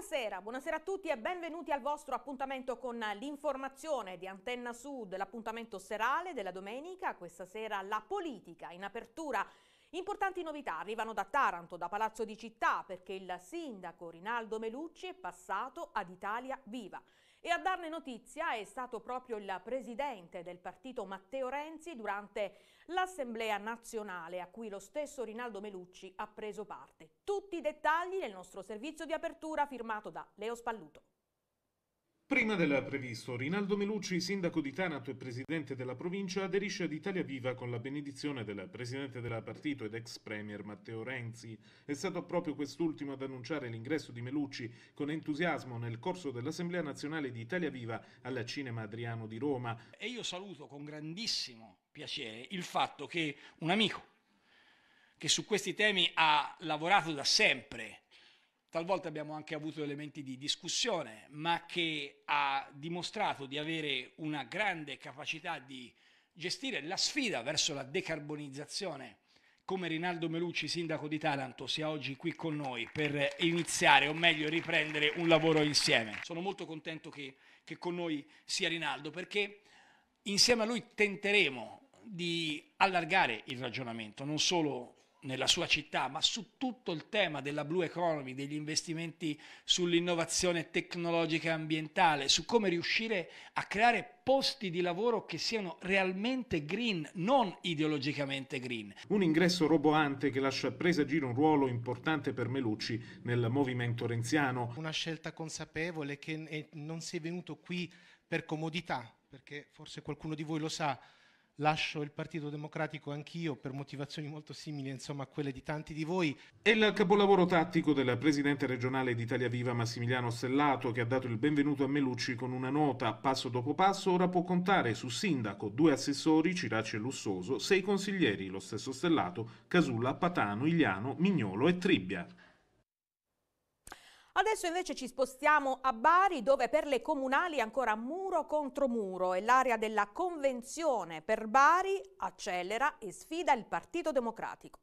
Buonasera, buonasera a tutti e benvenuti al vostro appuntamento con l'informazione di Antenna Sud, l'appuntamento serale della domenica, questa sera la politica in apertura. Importanti novità arrivano da Taranto, da Palazzo di Città, perché il sindaco Rinaldo Melucci è passato ad Italia Viva. E a darne notizia è stato proprio il presidente del partito Matteo Renzi durante l'Assemblea nazionale a cui lo stesso Rinaldo Melucci ha preso parte. Tutti i dettagli nel nostro servizio di apertura firmato da Leo Spalluto. Prima del previsto, Rinaldo Melucci, sindaco di Tanato e presidente della provincia, aderisce ad Italia Viva con la benedizione del presidente della partito ed ex premier Matteo Renzi. È stato proprio quest'ultimo ad annunciare l'ingresso di Melucci con entusiasmo nel corso dell'Assemblea nazionale di Italia Viva alla Cinema Adriano di Roma. E io saluto con grandissimo piacere il fatto che un amico che su questi temi ha lavorato da sempre talvolta abbiamo anche avuto elementi di discussione, ma che ha dimostrato di avere una grande capacità di gestire la sfida verso la decarbonizzazione, come Rinaldo Melucci, sindaco di Taranto, sia oggi qui con noi per iniziare, o meglio riprendere, un lavoro insieme. Sono molto contento che, che con noi sia Rinaldo, perché insieme a lui tenteremo di allargare il ragionamento, non solo nella sua città, ma su tutto il tema della blue economy, degli investimenti sull'innovazione tecnologica e ambientale, su come riuscire a creare posti di lavoro che siano realmente green, non ideologicamente green. Un ingresso roboante che lascia presagire un ruolo importante per Melucci nel movimento renziano. Una scelta consapevole che non si è venuto qui per comodità, perché forse qualcuno di voi lo sa, lascio il Partito Democratico anch'io per motivazioni molto simili insomma, a quelle di tanti di voi. È il capolavoro tattico del presidente regionale d'Italia Viva Massimiliano Stellato che ha dato il benvenuto a Melucci con una nota passo dopo passo, ora può contare su sindaco, due assessori, Ciraci e Lussoso, sei consiglieri, lo stesso Stellato, Casulla, Patano, Iliano, Mignolo e Tribbia. Adesso invece ci spostiamo a Bari dove per le comunali è ancora muro contro muro e l'area della convenzione per Bari accelera e sfida il Partito Democratico.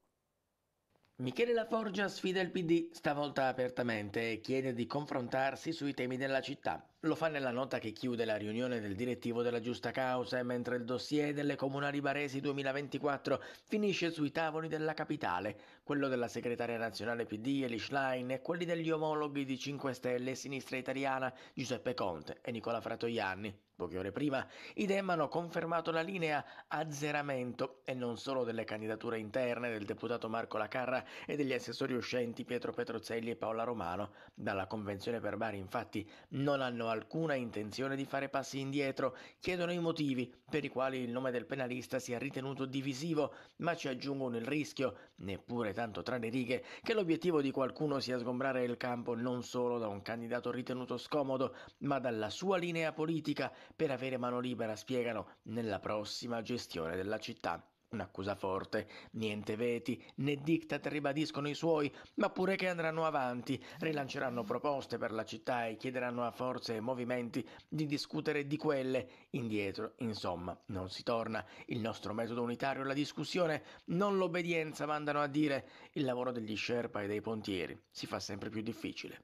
Michele Laforgia sfida il PD, stavolta apertamente, e chiede di confrontarsi sui temi della città. Lo fa nella nota che chiude la riunione del direttivo della giusta causa, mentre il dossier delle comunali baresi 2024 finisce sui tavoli della capitale, quello della segretaria nazionale PD Eli Schlein e quelli degli omologhi di 5 Stelle e Sinistra Italiana Giuseppe Conte e Nicola Fratoianni. Poche ore prima i Dem hanno confermato la linea azzeramento e non solo delle candidature interne del deputato Marco Lacarra e degli assessori uscenti Pietro Petrozelli e Paola Romano. Dalla convenzione per Bari infatti non hanno alcuna intenzione di fare passi indietro, chiedono i motivi per i quali il nome del penalista sia ritenuto divisivo, ma ci aggiungono il rischio, neppure tanto tra le righe, che l'obiettivo di qualcuno sia sgombrare il campo non solo da un candidato ritenuto scomodo, ma dalla sua linea politica per avere mano libera, spiegano, nella prossima gestione della città. Un'accusa forte, niente veti né diktat ribadiscono i suoi, ma pure che andranno avanti, rilanceranno proposte per la città e chiederanno a forze e movimenti di discutere di quelle. Indietro, insomma, non si torna. Il nostro metodo unitario è la discussione, non l'obbedienza, mandano a dire. Il lavoro degli Sherpa e dei pontieri si fa sempre più difficile.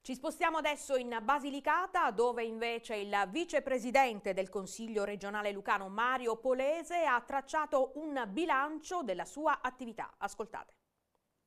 Ci spostiamo adesso in Basilicata dove invece il vicepresidente del Consiglio regionale lucano Mario Polese ha tracciato un bilancio della sua attività. Ascoltate.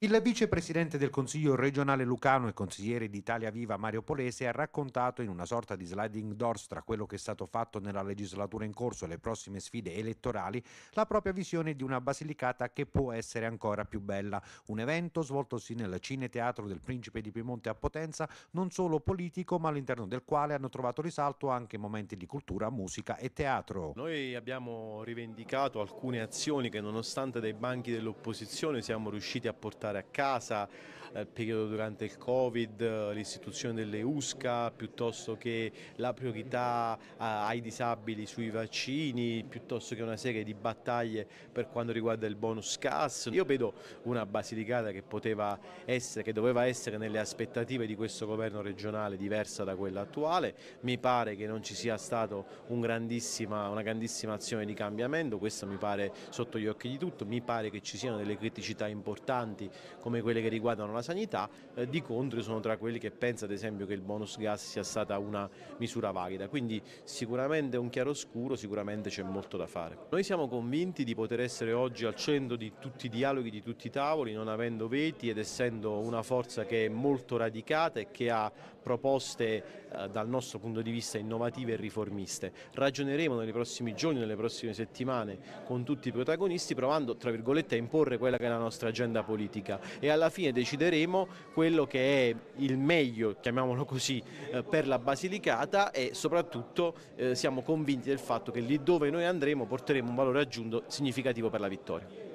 Il vicepresidente del Consiglio regionale lucano e consigliere d'Italia Viva Mario Polese ha raccontato in una sorta di sliding doors tra quello che è stato fatto nella legislatura in corso e le prossime sfide elettorali la propria visione di una Basilicata che può essere ancora più bella. Un evento svoltosi nel Cineteatro del Principe di Piemonte a Potenza, non solo politico, ma all'interno del quale hanno trovato risalto anche momenti di cultura, musica e teatro. Noi abbiamo rivendicato alcune azioni che nonostante dai banchi dell'opposizione siamo riusciti a portare portare a casa eh, periodo durante il Covid, eh, l'istituzione delle USCA, piuttosto che la priorità eh, ai disabili sui vaccini, piuttosto che una serie di battaglie per quanto riguarda il bonus CAS. Io vedo una Basilicata che poteva essere, che doveva essere nelle aspettative di questo governo regionale diversa da quella attuale, mi pare che non ci sia stata un una grandissima azione di cambiamento, questo mi pare sotto gli occhi di tutto, mi pare che ci siano delle criticità importanti come quelle che riguardano la alla sanità, eh, di contro sono tra quelli che pensa ad esempio che il bonus gas sia stata una misura valida, quindi sicuramente è un chiaroscuro, sicuramente c'è molto da fare. Noi siamo convinti di poter essere oggi al centro di tutti i dialoghi, di tutti i tavoli, non avendo veti ed essendo una forza che è molto radicata e che ha proposte eh, dal nostro punto di vista innovative e riformiste. Ragioneremo nei prossimi giorni, nelle prossime settimane con tutti i protagonisti provando tra virgolette a imporre quella che è la nostra agenda politica e alla fine decideremo quello che è il meglio, chiamiamolo così, eh, per la Basilicata e soprattutto eh, siamo convinti del fatto che lì dove noi andremo porteremo un valore aggiunto significativo per la vittoria.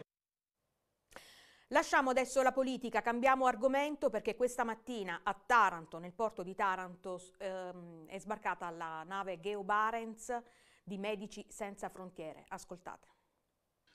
Lasciamo adesso la politica, cambiamo argomento perché questa mattina a Taranto, nel porto di Taranto, ehm, è sbarcata la nave Geo Barents di Medici Senza Frontiere. Ascoltate.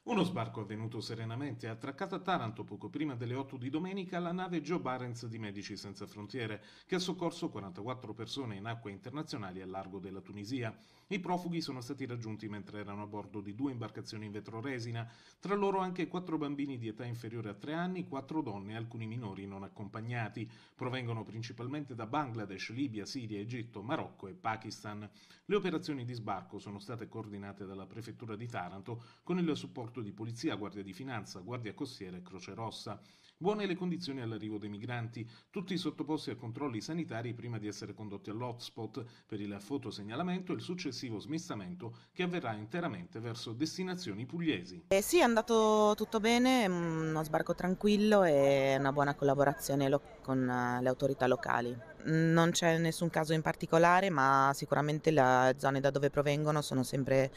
Uno sbarco avvenuto serenamente ha attraccato a Taranto poco prima delle 8 di domenica la nave Joe Barents di Medici Senza Frontiere, che ha soccorso 44 persone in acque internazionali al largo della Tunisia. I profughi sono stati raggiunti mentre erano a bordo di due imbarcazioni in vetroresina, tra loro anche quattro bambini di età inferiore a tre anni, quattro donne e alcuni minori non accompagnati. Provengono principalmente da Bangladesh, Libia, Siria, Egitto, Marocco e Pakistan. Le operazioni di sbarco sono state coordinate dalla prefettura di Taranto con il supporto di polizia, guardia di finanza, guardia costiera e Croce Rossa. Buone le condizioni all'arrivo dei migranti, tutti sottoposti a controlli sanitari prima di essere condotti all'hotspot per il fotosegnalamento e il successivo smistamento che avverrà interamente verso destinazioni pugliesi. Eh sì, è andato tutto bene, uno sbarco tranquillo e una buona collaborazione con eh, le autorità locali. Non c'è nessun caso in particolare, ma sicuramente le zone da dove provengono sono sempre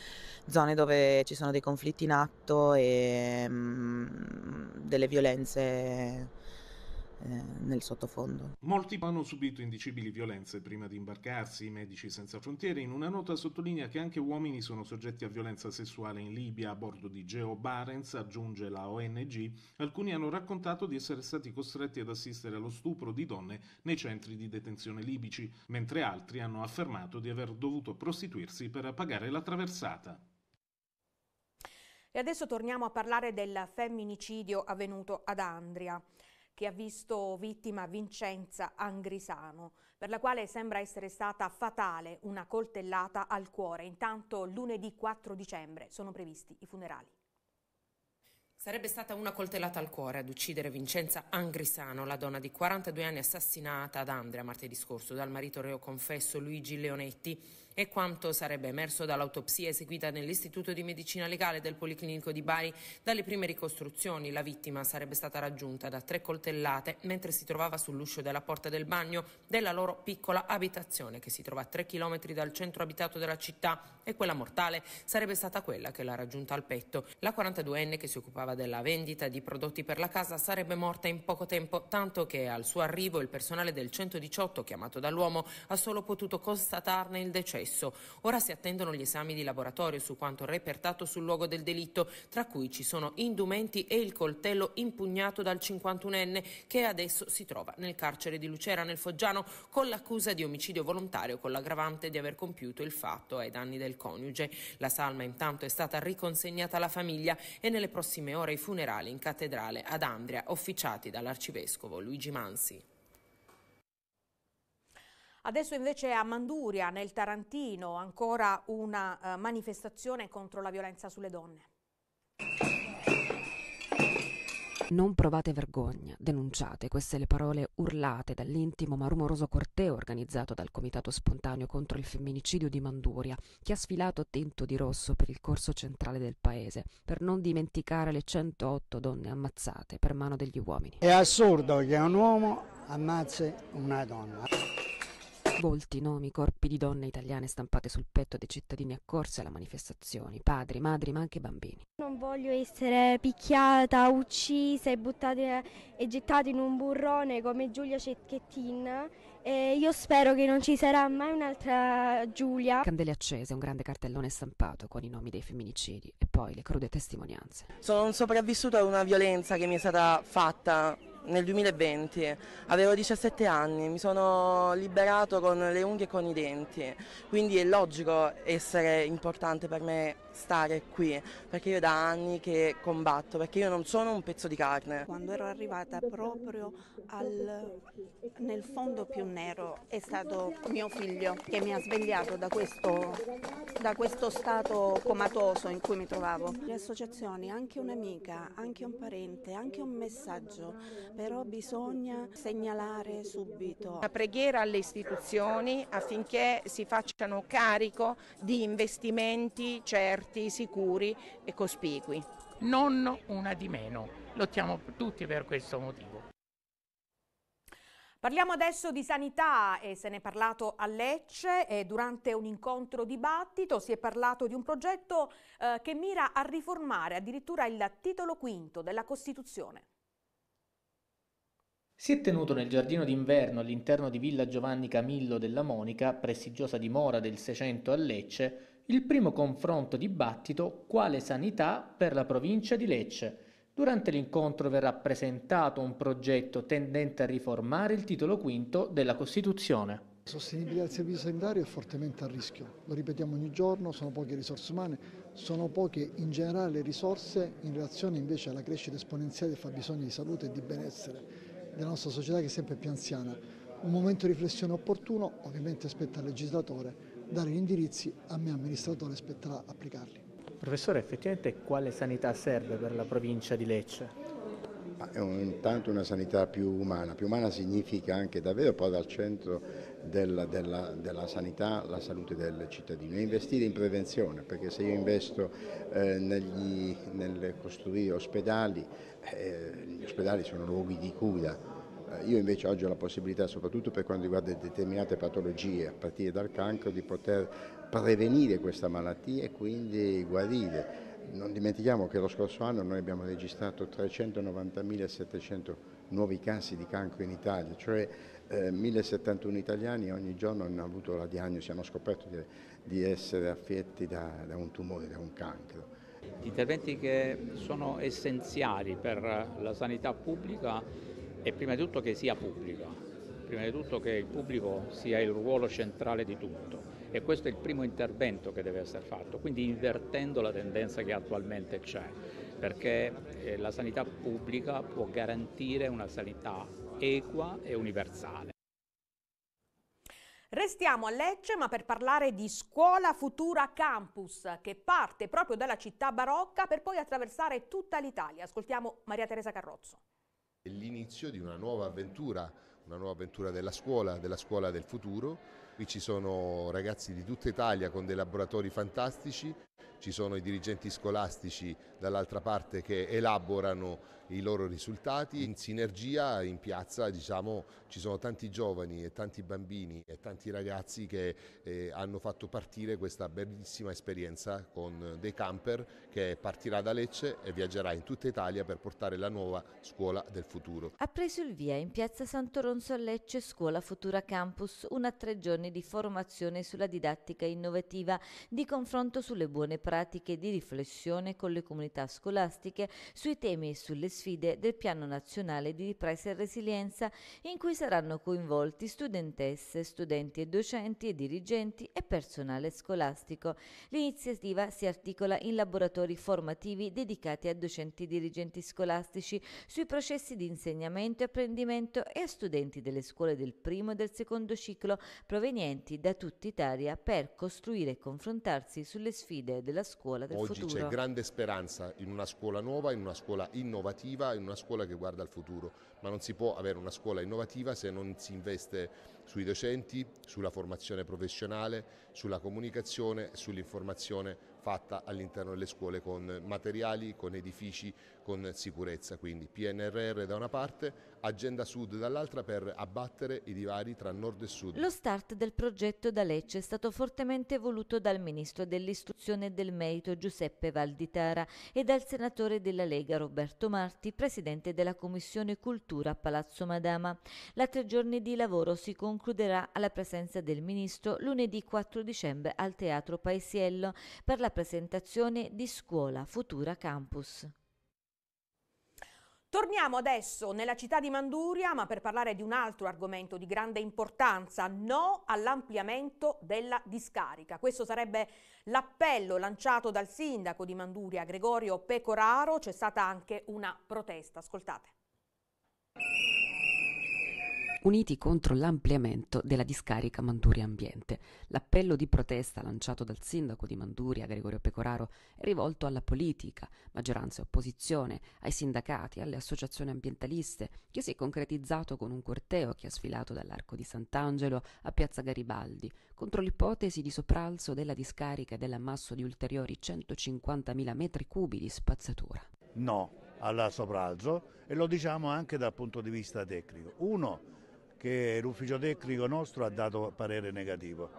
zone dove ci sono dei conflitti in atto e mh, mm, delle violenze eh, nel sottofondo. Molti hanno subito indicibili violenze prima di imbarcarsi. I Medici Senza Frontiere in una nota sottolinea che anche uomini sono soggetti a violenza sessuale in Libia a bordo di Geo Barents, aggiunge la ONG. Alcuni hanno raccontato di essere stati costretti ad assistere allo stupro di donne nei centri di detenzione libici, mentre altri hanno affermato di aver dovuto prostituirsi per pagare la traversata. E adesso torniamo a parlare del femminicidio avvenuto ad Andria che ha visto vittima Vincenza Angrisano, per la quale sembra essere stata fatale una coltellata al cuore. Intanto lunedì 4 dicembre sono previsti i funerali. Sarebbe stata una coltellata al cuore ad uccidere Vincenza Angrisano, la donna di 42 anni assassinata ad Andrea martedì scorso dal marito reo confesso Luigi Leonetti e quanto sarebbe emerso dall'autopsia eseguita nell'Istituto di Medicina Legale del Policlinico di Bari. Dalle prime ricostruzioni la vittima sarebbe stata raggiunta da tre coltellate mentre si trovava sull'uscio della porta del bagno della loro piccola abitazione che si trova a tre chilometri dal centro abitato della città e quella mortale sarebbe stata quella che l'ha raggiunta al petto. La 42enne che si occupava della vendita di prodotti per la casa sarebbe morta in poco tempo, tanto che al suo arrivo il personale del 118 chiamato dall'uomo ha solo potuto constatarne il decesso processo. Ora si attendono gli esami di laboratorio su quanto repertato sul luogo del delitto, tra cui ci sono indumenti e il coltello impugnato dal 51enne che adesso si trova nel carcere di Lucera nel Foggiano con l'accusa di omicidio volontario con l'aggravante di aver compiuto il fatto ai danni del coniuge. La salma intanto è stata riconsegnata alla famiglia e nelle prossime ore i funerali in cattedrale ad Andria officiati dall'arcivescovo Luigi Mansi. Adesso invece a Manduria, nel Tarantino, ancora una uh, manifestazione contro la violenza sulle donne. Non provate vergogna, denunciate queste le parole urlate dall'intimo ma rumoroso corteo organizzato dal Comitato Spontaneo contro il femminicidio di Manduria, che ha sfilato tinto di rosso per il corso centrale del paese, per non dimenticare le 108 donne ammazzate per mano degli uomini. È assurdo che un uomo ammazzi una donna. Volti, nomi, corpi di donne italiane stampate sul petto dei cittadini accorsi alle manifestazioni, padri, madri ma anche bambini. Non voglio essere picchiata, uccisa e, buttata, e gettata in un burrone come Giulia Cecchettin io spero che non ci sarà mai un'altra Giulia. Candele accese, un grande cartellone stampato con i nomi dei femminicidi e poi le crude testimonianze. Sono sopravvissuta a una violenza che mi è stata fatta nel 2020, avevo 17 anni, mi sono liberato con le unghie e con i denti, quindi è logico essere importante per me stare qui, perché io da anni che combatto, perché io non sono un pezzo di carne. Quando ero arrivata proprio al, nel fondo più nero è stato mio figlio che mi ha svegliato da questo, da questo stato comatoso in cui mi trovavo. Le associazioni, anche un'amica, anche un parente, anche un messaggio, però bisogna segnalare subito. La preghiera alle istituzioni affinché si facciano carico di investimenti certi certi, sicuri e cospicui. Non una di meno, lottiamo tutti per questo motivo. Parliamo adesso di sanità e se ne è parlato a Lecce e durante un incontro dibattito si è parlato di un progetto eh, che mira a riformare addirittura il titolo quinto della Costituzione. Si è tenuto nel giardino d'inverno all'interno di Villa Giovanni Camillo della Monica, prestigiosa dimora del Seicento a Lecce, il primo confronto dibattito quale sanità per la provincia di Lecce. Durante l'incontro verrà presentato un progetto tendente a riformare il titolo quinto della Costituzione. La sostenibilità del servizio sanitario è fortemente a rischio, lo ripetiamo ogni giorno, sono poche risorse umane, sono poche in generale le risorse in relazione invece alla crescita esponenziale del fabbisogno di salute e di benessere della nostra società che è sempre più anziana. Un momento di riflessione opportuno ovviamente spetta al legislatore dare gli indirizzi, a me amministratore spetterà applicarli. Professore, effettivamente quale sanità serve per la provincia di Lecce? è intanto una sanità più umana, più umana significa anche davvero poi al centro della, della, della, sanità la salute del cittadino e investire in prevenzione perché se io investo eh, negli, nel costruire ospedali, eh, gli ospedali sono luoghi di cura, eh, io invece oggi ho la possibilità, soprattutto per quanto riguarda determinate patologie, a partire dal cancro, di poter prevenire questa malattia e quindi guarire. Non dimentichiamo che lo scorso anno noi abbiamo registrato 390.700 nuovi casi di cancro in Italia, cioè eh, 1071 italiani ogni giorno hanno avuto la diagnosi, hanno scoperto di, di essere affetti da, da un tumore, da un cancro. Gli Interventi che sono essenziali per la sanità pubblica e prima di tutto che sia pubblica, prima di tutto che il pubblico sia il ruolo centrale di tutto e questo è il primo intervento che deve essere fatto, quindi invertendo la tendenza che attualmente c'è, perché eh, la sanità pubblica può garantire una sanità equa e universale. Restiamo a Lecce ma per parlare di Scuola Futura Campus che parte proprio dalla città barocca per poi attraversare tutta l'Italia. Ascoltiamo Maria Teresa Carrozzo l'inizio di una nuova avventura, una nuova avventura della scuola, della scuola del futuro. Qui ci sono ragazzi di tutta Italia con dei laboratori fantastici, ci sono i dirigenti scolastici dall'altra parte che elaborano i loro risultati. In sinergia in piazza diciamo, ci sono tanti giovani e tanti bambini e tanti ragazzi che eh, hanno fatto partire questa bellissima esperienza con dei camper che partirà da Lecce e viaggerà in tutta Italia per portare la nuova scuola del futuro. Ha preso il via in piazza Santoronzo a Lecce Scuola Futura Campus una tre giorni di formazione sulla didattica innovativa, di confronto sulle buone pratiche, di riflessione con le comunità scolastiche sui temi e sulle sfide sfide del Piano Nazionale di Ripresa e Resilienza in cui saranno coinvolti studentesse, studenti e docenti e dirigenti e personale scolastico. L'iniziativa si articola in laboratori formativi dedicati a docenti e dirigenti scolastici sui processi di insegnamento e apprendimento e a studenti delle scuole del primo e del secondo ciclo provenienti da tutta Italia per costruire e confrontarsi sulle sfide della scuola del Oggi futuro. Oggi c'è grande speranza in una scuola nuova, in una scuola innovativa innovativa in una scuola che guarda al futuro, ma non si può avere una scuola innovativa se non si investe sui docenti, sulla formazione professionale, sulla comunicazione, sull'informazione fatta all'interno delle scuole con materiali, con edifici, con sicurezza. Quindi PNRR da una parte, Agenda Sud dall'altra per abbattere i divari tra nord e sud. Lo start del progetto da Lecce è stato fortemente voluto dal ministro dell'istruzione e del merito Giuseppe Valditara e dal senatore della Lega Roberto Marti, presidente della Commissione Cultura a Palazzo Madama. La tre giorni di lavoro si concluderà alla presenza del ministro lunedì 4 dicembre al Teatro Paesiello per la presentazione di Scuola Futura Campus. Torniamo adesso nella città di Manduria, ma per parlare di un altro argomento di grande importanza, no all'ampliamento della discarica. Questo sarebbe l'appello lanciato dal sindaco di Manduria, Gregorio Pecoraro. C'è stata anche una protesta. Ascoltate uniti contro l'ampliamento della discarica Manduria Ambiente. L'appello di protesta lanciato dal sindaco di Manduria, Gregorio Pecoraro, è rivolto alla politica, maggioranza e opposizione, ai sindacati, alle associazioni ambientaliste, che si è concretizzato con un corteo che ha sfilato dall'Arco di Sant'Angelo a Piazza Garibaldi, contro l'ipotesi di sopralzo della discarica e dell'ammasso di ulteriori 150.000 metri cubi di spazzatura. No alla sopralzo e lo diciamo anche dal punto di vista tecnico. Uno, che l'ufficio tecnico nostro ha dato parere negativo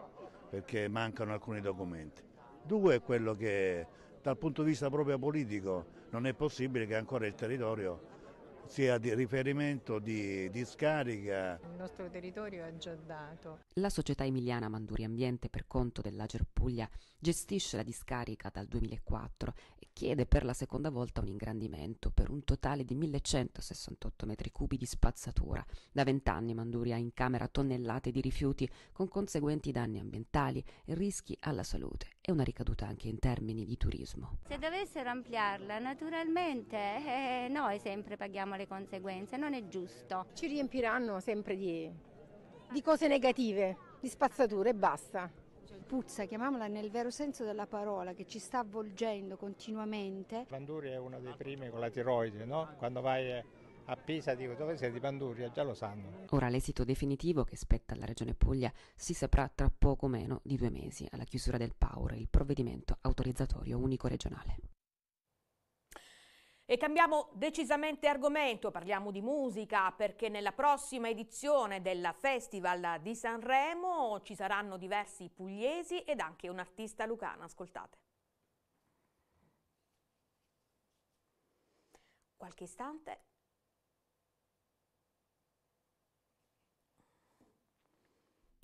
perché mancano alcuni documenti. Due è quello che dal punto di vista proprio politico non è possibile che ancora il territorio sia di riferimento di, discarica. Il nostro territorio ha già dato. La società emiliana Manduri Ambiente per conto dell'Ager Puglia gestisce la discarica dal 2004 e chiede per la seconda volta un ingrandimento per un totale di 1168 metri cubi di spazzatura. Da vent'anni Manduria incamera tonnellate di rifiuti con conseguenti danni ambientali e rischi alla salute e una ricaduta anche in termini di turismo. Se dovessero ampliarla, naturalmente eh, noi sempre paghiamo le conseguenze, non è giusto. Ci riempiranno sempre di, di cose negative, di spazzature e basta. Cioè, puzza, chiamiamola nel vero senso della parola, che ci sta avvolgendo continuamente. Panduri è uno dei primi con la tiroide, no? Quando vai eh, a Pisa dico dove sei di Panduria, eh, già lo sanno. Ora l'esito definitivo che spetta alla Regione Puglia si saprà tra poco meno di due mesi alla chiusura del PAUR, il provvedimento autorizzatorio unico regionale. E cambiamo decisamente argomento, parliamo di musica perché nella prossima edizione del Festival di Sanremo ci saranno diversi pugliesi ed anche un artista lucano, ascoltate. Qualche istante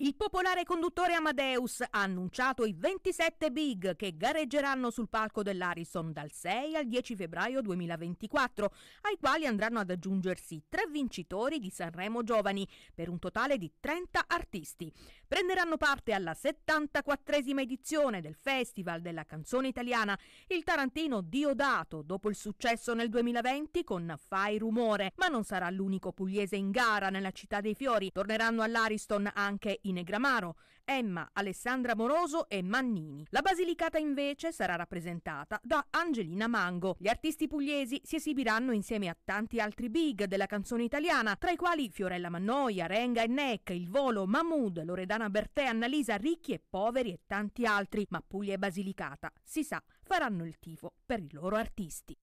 Il popolare conduttore Amadeus ha annunciato i 27 big che gareggeranno sul palco dell'Arison dal 6 al 10 febbraio 2024, ai quali andranno ad aggiungersi tre vincitori di Sanremo Giovani, per un totale di 30 artisti. Prenderanno parte alla 74esima edizione del Festival della canzone italiana il tarantino Diodato, dopo il successo nel 2020 con Fai Rumore, ma non sarà l'unico pugliese in gara nella città dei fiori. Torneranno all'Ariston anche i Irene Gramaro, Emma, Alessandra Moroso e Mannini. La Basilicata invece sarà rappresentata da Angelina Mango. Gli artisti pugliesi si esibiranno insieme a tanti altri big della canzone italiana, tra i quali Fiorella Mannoia, Renga e Neck, Il Volo, Mahmood, Loredana Bertè, Annalisa, Ricchi e Poveri e tanti altri, ma Puglia e Basilicata, si sa, faranno il tifo per i loro artisti.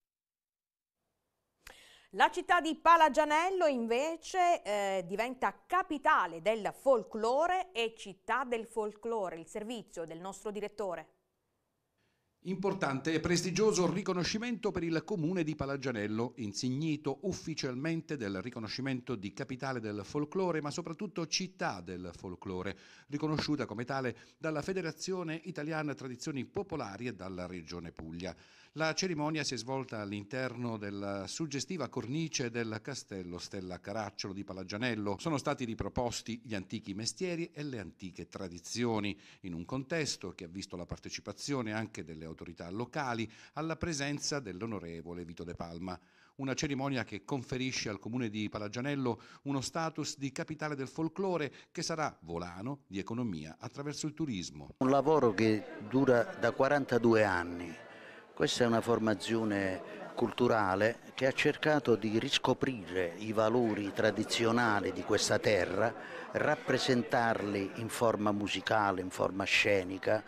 La città di Palagianello invece eh, diventa capitale del folklore e città del folklore, il servizio del nostro direttore. Importante e prestigioso riconoscimento per il comune di Palagianello, insignito ufficialmente del riconoscimento di capitale del folklore, ma soprattutto città del folklore, riconosciuta come tale dalla Federazione Italiana Tradizioni Popolari e dalla Regione Puglia. La cerimonia si è svolta all'interno della suggestiva cornice del castello Stella Caracciolo di Palagianello. Sono stati riproposti gli antichi mestieri e le antiche tradizioni, in un contesto che ha visto la partecipazione anche delle autorità locali alla presenza dell'onorevole Vito De Palma. Una cerimonia che conferisce al comune di Palagianello uno status di capitale del folklore che sarà volano di economia attraverso il turismo. Un lavoro che dura da 42 anni questa è una formazione culturale che ha cercato di riscoprire i valori tradizionali di questa terra rappresentarli in forma musicale, in forma scenica,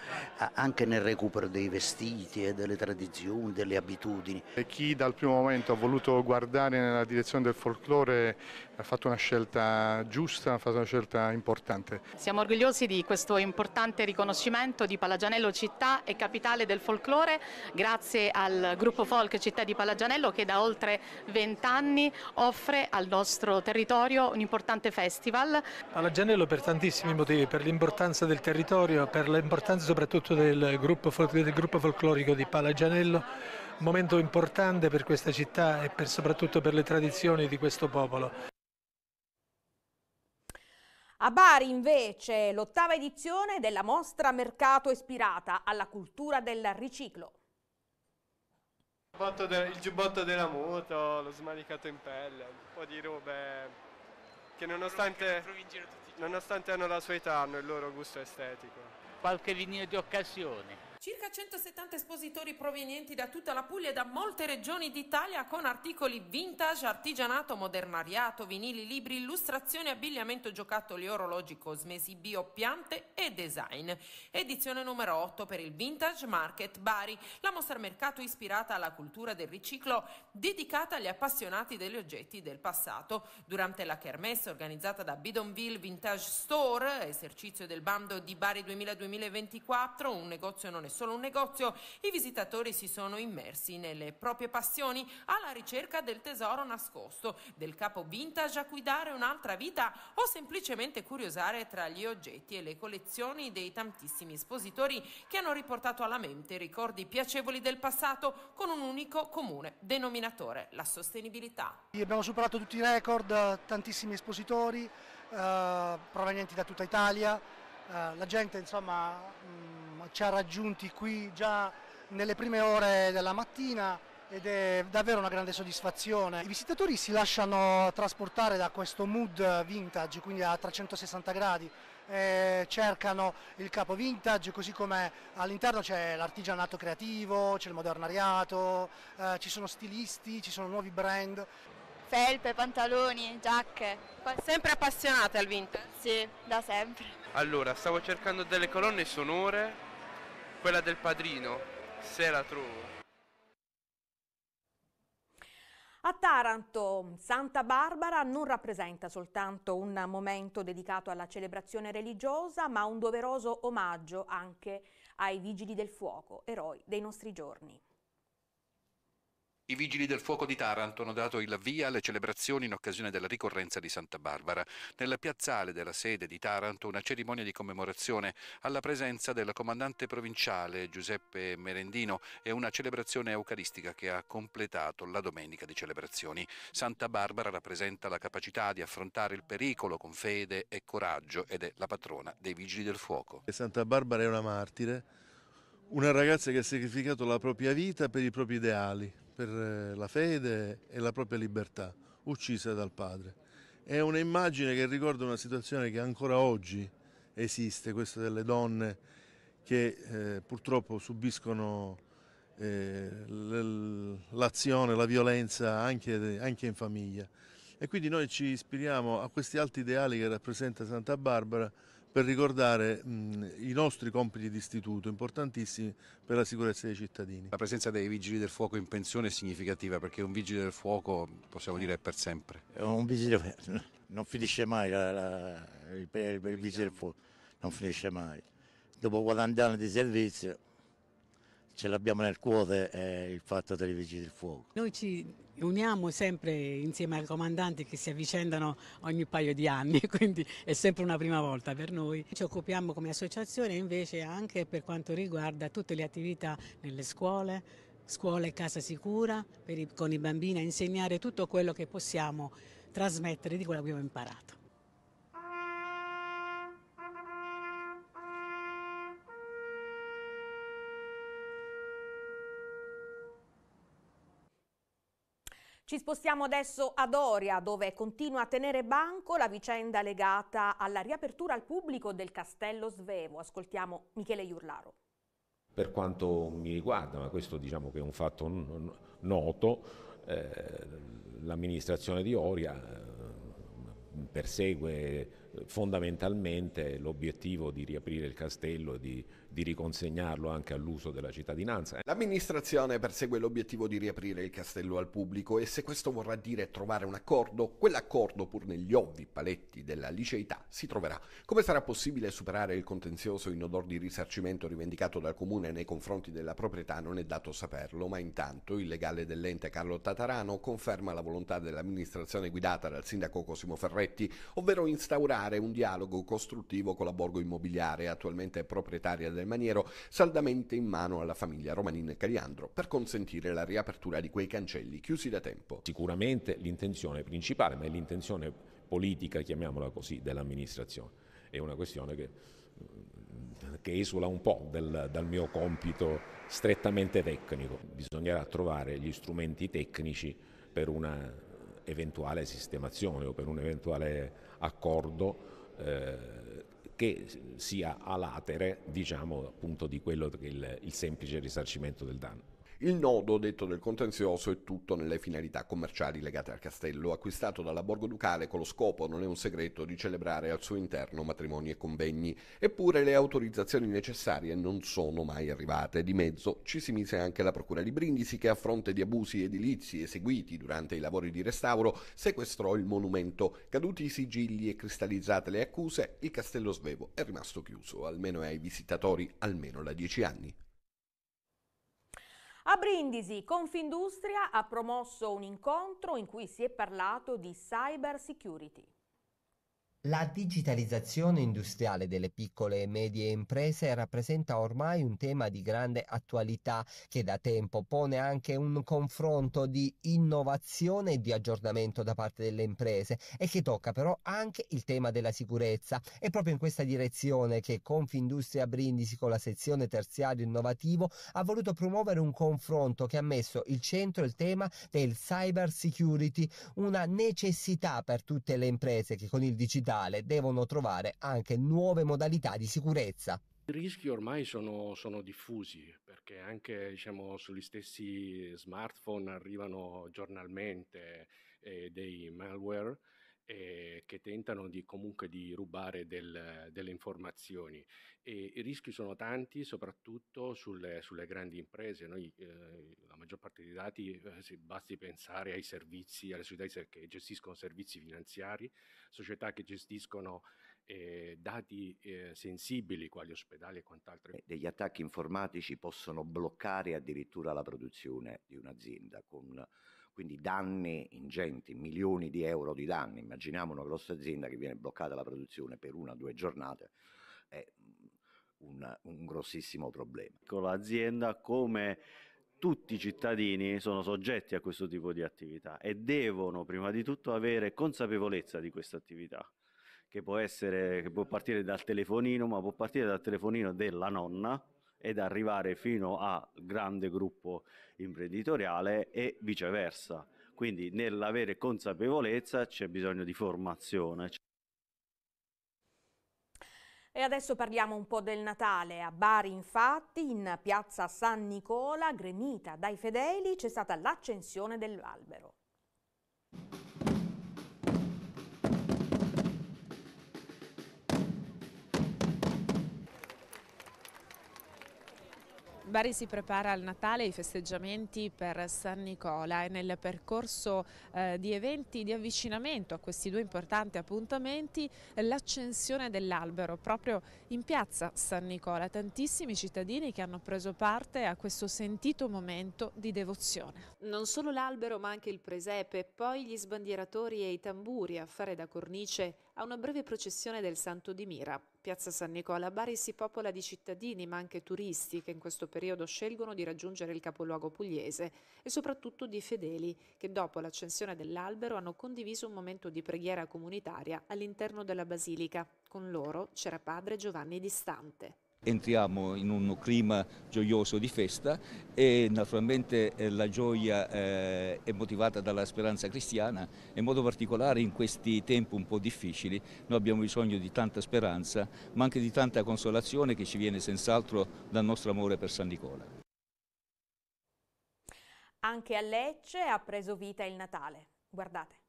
anche nel recupero dei vestiti e delle tradizioni, delle abitudini. E chi dal primo momento ha voluto guardare nella direzione del folklore ha fatto una scelta giusta, ha fatto una scelta importante. Siamo orgogliosi di questo importante riconoscimento di Palagianello città e capitale del folklore grazie al gruppo folk città di Palagianello che da oltre 20 anni offre al nostro territorio un importante festival alla per tantissimi motivi, per l'importanza del territorio, per l'importanza soprattutto del gruppo, del gruppo folclorico di Palagianello, un momento importante per questa città e per, soprattutto per le tradizioni di questo popolo. A Bari invece l'ottava edizione della mostra Mercato ispirata alla cultura del riciclo. il giubbotto della moto, lo smanicato in pelle, un po' di robe che nonostante, nonostante hanno la sua età hanno il loro gusto estetico. Qualche vinile di occasione. Circa 170 espositori provenienti da tutta la Puglia e da molte regioni d'Italia con articoli vintage, artigianato, modernariato, vinili, libri, illustrazioni, abbigliamento, giocattoli, orologi, cosmesi, bio, piante e design. Edizione numero 8 per il Vintage Market Bari, la mostra mercato ispirata alla cultura del riciclo dedicata agli appassionati degli oggetti del passato. Durante la kermesse organizzata da Bidonville Vintage Store, esercizio del bando di Bari 2000-2024, un negozio non esclusivo solo un negozio, i visitatori si sono immersi nelle proprie passioni alla ricerca del tesoro nascosto, del capo vintage a cui dare un'altra vita o semplicemente curiosare tra gli oggetti e le collezioni dei tantissimi espositori che hanno riportato alla mente ricordi piacevoli del passato con un unico comune denominatore, la sostenibilità. Abbiamo superato tutti i record, tantissimi espositori eh, provenienti da tutta Italia, eh, la gente insomma... Mh mm, ci ha raggiunti qui già nelle prime ore della mattina ed è davvero una grande soddisfazione. I visitatori si lasciano trasportare da questo mood vintage, quindi a 360 gradi, eh, cercano il capo vintage, così come all'interno c'è l'artigianato creativo, c'è il modernariato, eh, ci sono stilisti, ci sono nuovi brand. Felpe, pantaloni, giacche. Sempre appassionate al vintage? Sì, da sempre. Allora, stavo cercando delle colonne sonore quella del padrino, se la trovo. A Taranto, Santa Barbara non rappresenta soltanto un momento dedicato alla celebrazione religiosa, ma un doveroso omaggio anche ai vigili del fuoco, eroi dei nostri giorni. I vigili del fuoco di Taranto hanno dato il via alle celebrazioni in occasione della ricorrenza di Santa Barbara. Nella piazzale della sede di Taranto una cerimonia di commemorazione alla presenza del comandante provinciale Giuseppe Merendino e una celebrazione eucaristica che ha completato la domenica di celebrazioni. Santa Barbara rappresenta la capacità di affrontare il pericolo con fede e coraggio ed è la patrona dei vigili del fuoco. Santa Barbara è una martire, una ragazza che ha sacrificato la propria vita per i propri ideali, per eh, la fede e la propria libertà, uccisa dal padre. È un'immagine che ricorda una situazione che ancora oggi esiste, questa delle donne che eh, purtroppo subiscono eh, l'azione, la violenza anche, anche in famiglia. E quindi noi ci ispiriamo a questi alti ideali che rappresenta Santa Barbara per ricordare mh, i nostri compiti di istituto importantissimi per la sicurezza dei cittadini. La presenza dei vigili del fuoco in pensione è significativa perché un vigile del fuoco possiamo dire è per sempre. Un vigile non finisce mai la, la, il, il vigile del fuoco, non finisce mai. Dopo 40 anni di servizio ce l'abbiamo nel cuore eh, il fatto dei vigili del fuoco. Noi ci uniamo sempre insieme ai comandanti che si avvicendano ogni paio di anni, quindi è sempre una prima volta per noi. Ci occupiamo come associazione invece anche per quanto riguarda tutte le attività nelle scuole, scuola e casa sicura, i, con i bambini a insegnare tutto quello che possiamo trasmettere di quello che abbiamo imparato. Ci spostiamo adesso ad Oria, dove continua a tenere banco la vicenda legata alla riapertura al pubblico del Castello Svevo. Ascoltiamo Michele Iurlaro. Per quanto mi riguarda, ma questo diciamo che è un fatto noto, eh, l'amministrazione di Oria eh, persegue fondamentalmente l'obiettivo di riaprire il castello e di, di riconsegnarlo anche all'uso della cittadinanza. L'amministrazione persegue l'obiettivo di riaprire il castello al pubblico e se questo vorrà dire trovare un accordo, quell'accordo pur negli ovvi paletti della liceità si troverà. Come sarà possibile superare il contenzioso in odor di risarcimento rivendicato dal comune nei confronti della proprietà non è dato saperlo, ma intanto il legale dell'ente Carlo Tatarano conferma la volontà dell'amministrazione guidata dal sindaco Cosimo Ferretti, ovvero instaurare avviare un dialogo costruttivo con la Borgo Immobiliare, attualmente proprietaria del maniero, saldamente in mano alla famiglia Romanin e Cariandro, per consentire la riapertura di quei cancelli chiusi da tempo. Sicuramente l'intenzione principale, ma è l'intenzione politica, chiamiamola così, dell'amministrazione. È una questione che mm, che esula un po' del, dal mio compito strettamente tecnico. Bisognerà trovare gli strumenti tecnici per una eventuale sistemazione o per un eventuale accordo eh, che sia a latere diciamo, appunto, di quello che è il, il semplice risarcimento del danno. Il nodo, detto del contenzioso, è tutto nelle finalità commerciali legate al castello, acquistato dalla Borgo Ducale con lo scopo, non è un segreto, di celebrare al suo interno matrimoni e convegni. Eppure le autorizzazioni necessarie non sono mai arrivate. Di mezzo ci si mise anche la Procura di Brindisi che a fronte di abusi edilizi eseguiti durante i lavori di restauro sequestrò il monumento. Caduti i sigilli e cristallizzate le accuse, il castello svevo è rimasto chiuso, almeno ai visitatori, almeno da dieci anni. A Brindisi, Confindustria ha promosso un incontro in cui si è parlato di cyber security. La digitalizzazione industriale delle piccole e medie imprese rappresenta ormai un tema di grande attualità che da tempo pone anche un confronto di innovazione e di aggiornamento da parte delle imprese e che tocca però anche il tema della sicurezza. È proprio in questa direzione che Confindustria Brindisi con la sezione terziario innovativo ha voluto promuovere un confronto che ha messo il centro il tema del cyber security, una necessità per tutte le imprese che con il digitale digitale devono trovare anche nuove modalità di sicurezza. I rischi ormai sono, sono diffusi perché anche diciamo, sugli stessi smartphone arrivano giornalmente eh, dei malware eh, che tentano di, comunque di rubare del, delle informazioni. E I rischi sono tanti, soprattutto sulle, sulle grandi imprese. Noi, eh, la maggior parte dei dati, eh, basti pensare ai servizi, alle società che gestiscono servizi finanziari, società che gestiscono eh, dati eh, sensibili quali ospedali e quant'altro. Eh, degli attacchi informatici possono bloccare addirittura la produzione di un'azienda con quindi danni ingenti, milioni di euro di danni. Immaginiamo una grossa azienda che viene bloccata la produzione per una o due giornate. È un, un grossissimo problema. L'azienda come tutti i cittadini sono soggetti a questo tipo di attività e devono prima di tutto avere consapevolezza di questa attività che può essere che può partire dal telefonino, ma può partire dal telefonino della nonna ed arrivare fino al grande gruppo imprenditoriale e viceversa. Quindi nell'avere consapevolezza c'è bisogno di formazione. E adesso parliamo un po' del Natale. A Bari, infatti, in piazza San Nicola, gremita dai fedeli, c'è stata l'accensione dell'albero. Bari si prepara al Natale i festeggiamenti per San Nicola e nel percorso eh, di eventi di avvicinamento a questi due importanti appuntamenti l'accensione dell'albero proprio in piazza San Nicola. Tantissimi cittadini che hanno preso parte a questo sentito momento di devozione. Non solo l'albero ma anche il presepe, poi gli sbandieratori e i tamburi a fare da cornice a una breve processione del Santo di Mira. Piazza San Nicola a Bari si popola di cittadini ma anche turisti che in questo periodo scelgono di raggiungere il capoluogo pugliese e soprattutto di fedeli che dopo l'accensione dell'albero hanno condiviso un momento di preghiera comunitaria all'interno della basilica. Con loro c'era padre Giovanni Distante. Entriamo in un clima gioioso di festa e naturalmente eh, la gioia eh, è motivata dalla speranza cristiana, in modo particolare in questi tempi un po' difficili. Noi abbiamo bisogno di tanta speranza, ma anche di tanta consolazione che ci viene senz'altro dal nostro amore per San Nicola. Anche a Lecce ha preso vita il Natale. Guardate.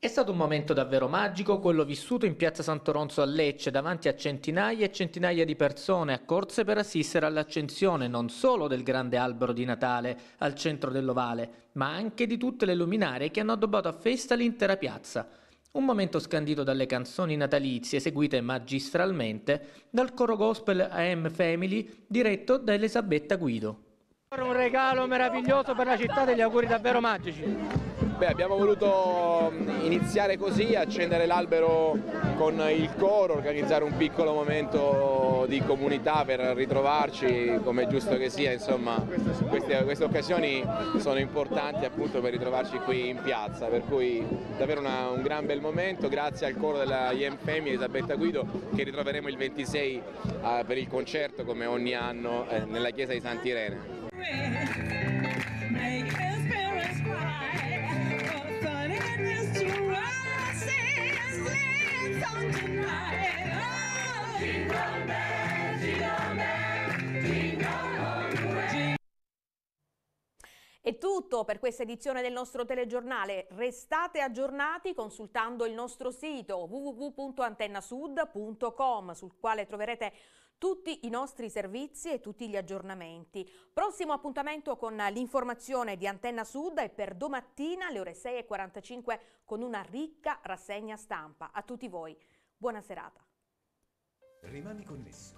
È stato un momento davvero magico quello vissuto in piazza Santoronzo a Lecce davanti a centinaia e centinaia di persone accorse per assistere all'accensione non solo del grande albero di Natale al centro dell'Ovale, ma anche di tutte le luminarie che hanno addobbato a festa l'intera piazza. Un momento scandito dalle canzoni natalizie eseguite magistralmente dal coro gospel AM Family diretto da Elisabetta Guido. Un regalo meraviglioso per la città degli auguri davvero magici. Beh, abbiamo voluto mm, iniziare così, accendere l'albero con il coro, organizzare un piccolo momento di comunità per ritrovarci, come è giusto che sia, insomma queste, queste occasioni sono importanti appunto per ritrovarci qui in piazza, per cui davvero una, un gran bel momento, grazie al coro della IEM Femi Elisabetta Guido che ritroveremo il 26 eh, ah, per il concerto come ogni anno eh, nella chiesa di Sant'Irene. Eh. tutto per questa edizione del nostro telegiornale. Restate aggiornati consultando il nostro sito www.antennasud.com sul quale troverete tutti i nostri servizi e tutti gli aggiornamenti. Prossimo appuntamento con l'informazione di Antenna Sud è per domattina alle ore 6.45 con una ricca rassegna stampa. A tutti voi, buona serata. Rimani connesso